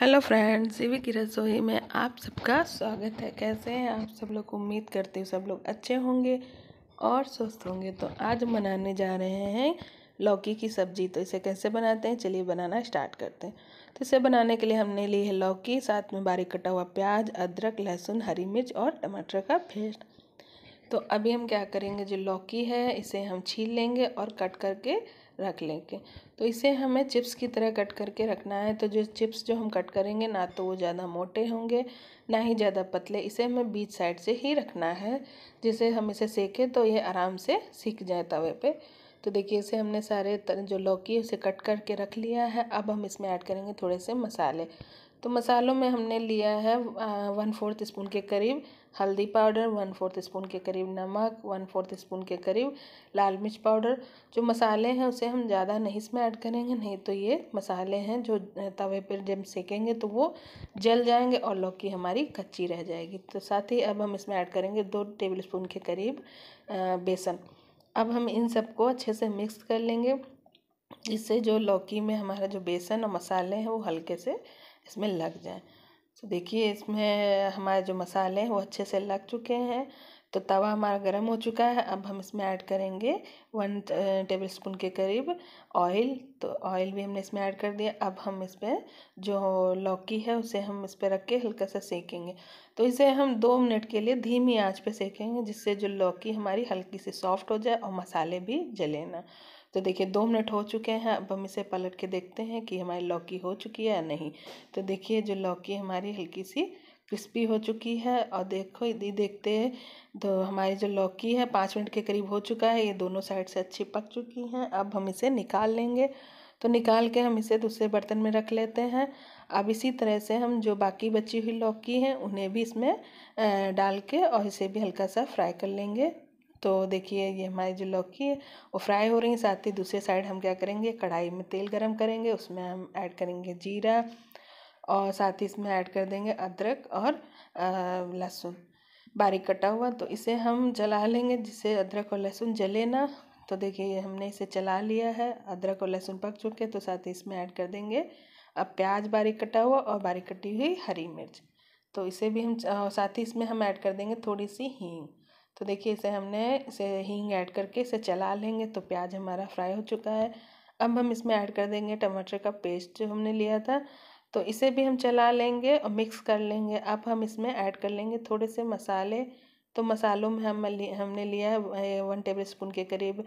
hello friends जीवी की रसोई में आप सबका स्वागत है कैसे हैं आप सब लोग उम्मीद करते हैं सब लोग अच्छे होंगे और स्वस्थ होंगे तो आज मनाने जा रहे हैं लौकी की सब्जी तो इसे कैसे बनाते हैं चलिए बनाना स्टार्ट करते हैं तो इसे बनाने के लिए हमने ली है लौकी साथ में बारीक कटा हुआ प्याज अदरक लहसुन हरी मिर्च और टमाटर का पेस्ट तो अभी हम क्या करेंगे जो लौकी है इसे हम छील लेंगे और कट करके रख लेंगे तो इसे हमें चिप्स की तरह कट करके रखना है तो जो चिप्स जो हम कट करेंगे ना तो वो ज़्यादा मोटे होंगे ना ही ज़्यादा पतले इसे हमें बीच साइड से ही रखना है जिसे हम इसे सेकें तो ये आराम से सीख जाए तवे पर तो देखिए इसे हमने सारे जो लौकी है उसे कट करके रख लिया है अब हम इसमें ऐड करेंगे थोड़े से मसाले तो मसालों में हमने लिया है वन फोर्थ स्पून के करीब हल्दी पाउडर वन फोर्थ स्पून के करीब नमक वन फोर्थ स्पून के करीब लाल मिर्च पाउडर जो मसाले हैं उसे हम ज़्यादा नहीं इसमें ऐड करेंगे नहीं तो ये मसाले हैं जो तवे पर जब सेकेंगे तो वो जल जाएंगे और लौकी हमारी कच्ची रह जाएगी तो साथ ही अब हम इसमें ऐड करेंगे दो टेबल स्पून के करीब बेसन अब हम इन सबको अच्छे से मिक्स कर लेंगे जिससे जो लौकी में हमारा जो बेसन और मसाले हैं वो हल्के से इसमें लग जाए तो देखिए इसमें हमारे जो मसाले हैं वो अच्छे से लग चुके हैं तो तवा हमारा गर्म हो चुका है अब हम इसमें ऐड करेंगे वन टेबल स्पून के करीब ऑयल तो ऑयल भी हमने इसमें ऐड कर दिया अब हम इस पर जो लौकी है उसे हम इस पर रख के हल्का सा सेकेंगे तो इसे हम दो मिनट के लिए धीमी आंच पे सेकेंगे जिससे जो लौकी हमारी हल्की सी सॉफ्ट हो जाए और मसाले भी जले ना तो देखिए दो मिनट हो चुके हैं अब हम इसे पलट के देखते हैं कि हमारी लौकी हो चुकी है या नहीं तो देखिए जो लौकी हमारी हल्की सी क्रिस्पी हो चुकी है और देखो यदि देखते हैं तो हमारी जो लौकी है पाँच मिनट के करीब हो चुका है ये दोनों साइड से अच्छी पक चुकी हैं अब हम इसे निकाल लेंगे तो निकाल के हम इसे दूसरे बर्तन में रख लेते हैं अब इसी तरह से हम जो बाकी बची हुई लौकी हैं उन्हें भी इसमें डाल के और इसे भी हल्का सा फ्राई कर लेंगे तो देखिए ये हमारी जो लौकी है वो फ्राई हो रही है साथ ही दूसरे साइड हम क्या करेंगे कढ़ाई में तेल गरम करेंगे उसमें हम ऐड करेंगे जीरा और साथ ही इसमें ऐड कर देंगे अदरक और लहसुन बारीक कटा हुआ तो इसे हम जला लेंगे जिससे अदरक और लहसुन जले ना तो देखिए हमने इसे चला लिया है अदरक और लहसुन पक चुके तो साथ ही इसमें ऐड कर देंगे अब प्याज बारीक कटा हुआ और बारीक कटी हुई हरी मिर्च तो इसे भी हम साथ ही इसमें हम ऐड कर देंगे थोड़ी सी हींग तो देखिए इसे हमने इसे हींग ऐड करके इसे चला लेंगे तो प्याज हमारा फ्राई हो चुका है अब हम इसमें ऐड कर देंगे टमाटर का पेस्ट जो हमने लिया था तो इसे भी हम चला लेंगे और मिक्स कर लेंगे अब हम इसमें ऐड कर लेंगे थोड़े से मसाले तो मसालों में हम हमने लिया है वन टेबल स्पून के करीब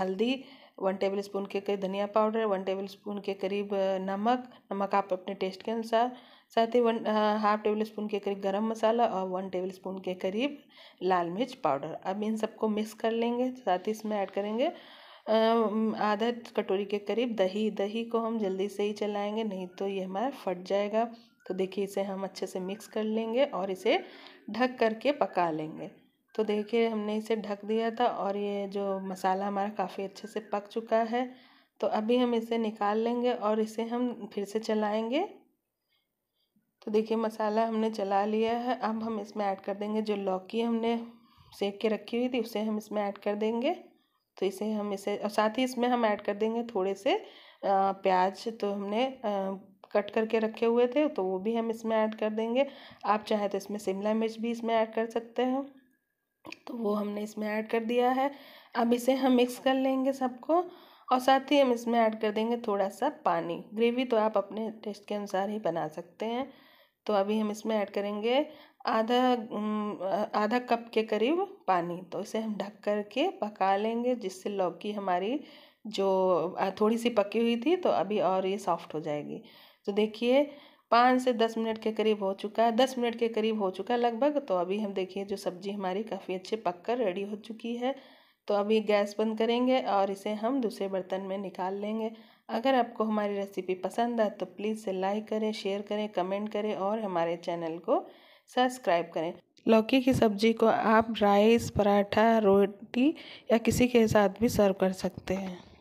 हल्दी वन टेबल स्पून के करीब धनिया पाउडर वन टेबल स्पून के करीब नमक नमक आप अपने टेस्ट के अनुसार साथ ही वन हाफ टेबल स्पून के करीब गरम मसाला और वन टेबल स्पून के करीब लाल मिर्च पाउडर अब इन सबको मिक्स कर लेंगे साथ ही इसमें ऐड करेंगे आधा कटोरी के करीब दही दही को हम जल्दी से ही चलाएँगे नहीं तो ये हमारा फट जाएगा तो देखिए इसे हम अच्छे से मिक्स कर लेंगे और इसे ढक करके पका लेंगे तो देखिए हमने इसे ढक दिया था और ये जो मसाला हमारा काफ़ी अच्छे से पक चुका है तो अभी हम इसे निकाल लेंगे और इसे हम फिर से चलाएंगे तो देखिए मसाला हमने चला लिया है अब हम इसमें ऐड कर देंगे जो लौकी हमने सेक के रखी हुई थी उसे हम इसमें ऐड कर देंगे तो इसे हम इसे और साथ ही इसमें हम ऐड कर देंगे थोड़े से प्याज तो हमने कट करके रखे हुए थे तो वो भी हम इसमें ऐड कर देंगे आप चाहें तो इसमें शिमला मिर्च भी इसमें ऐड कर सकते हैं तो वो हमने इसमें ऐड कर दिया है अब इसे हम मिक्स कर लेंगे सबको और साथ ही हम इसमें ऐड कर देंगे थोड़ा सा पानी ग्रेवी तो आप अपने टेस्ट के अनुसार ही बना सकते हैं तो अभी हम इसमें ऐड करेंगे आधा आधा कप के करीब पानी तो इसे हम ढक कर के पका लेंगे जिससे लौकी हमारी जो थोड़ी सी पकी हुई थी तो अभी और ये सॉफ्ट हो जाएगी तो देखिए पाँच से दस मिनट के करीब हो चुका है दस मिनट के करीब हो चुका है लगभग तो अभी हम देखिए जो सब्ज़ी हमारी काफ़ी अच्छे पक कर रेडी हो चुकी है तो अभी गैस बंद करेंगे और इसे हम दूसरे बर्तन में निकाल लेंगे अगर आपको हमारी रेसिपी पसंद आए तो प्लीज़ से लाइक करें शेयर करें कमेंट करें और हमारे चैनल को सब्सक्राइब करें लौकी की सब्जी को आप राइस पराठा रोटी या किसी के साथ भी सर्व कर सकते हैं